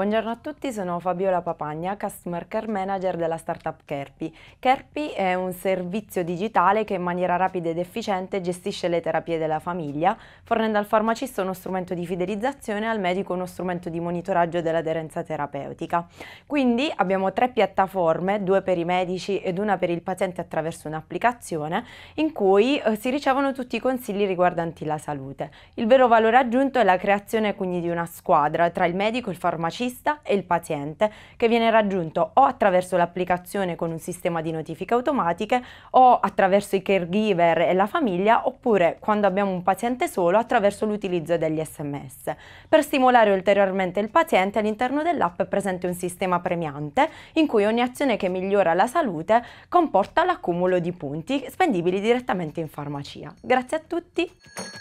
Buongiorno a tutti, sono Fabiola Papagna, Customer Care Manager della startup Kerpi. Kerpi è un servizio digitale che in maniera rapida ed efficiente gestisce le terapie della famiglia, fornendo al farmacista uno strumento di fidelizzazione e al medico uno strumento di monitoraggio dell'aderenza terapeutica. Quindi abbiamo tre piattaforme, due per i medici ed una per il paziente attraverso un'applicazione, in cui eh, si ricevono tutti i consigli riguardanti la salute. Il vero valore aggiunto è la creazione quindi di una squadra tra il medico, il farmacista, farmacista e il paziente, che viene raggiunto o attraverso l'applicazione con un sistema di notifiche automatiche o attraverso i caregiver e la famiglia oppure quando abbiamo un paziente solo attraverso l'utilizzo degli sms. Per stimolare ulteriormente il paziente all'interno dell'app è presente un sistema premiante in cui ogni azione che migliora la salute comporta l'accumulo di punti spendibili direttamente in farmacia. Grazie a tutti!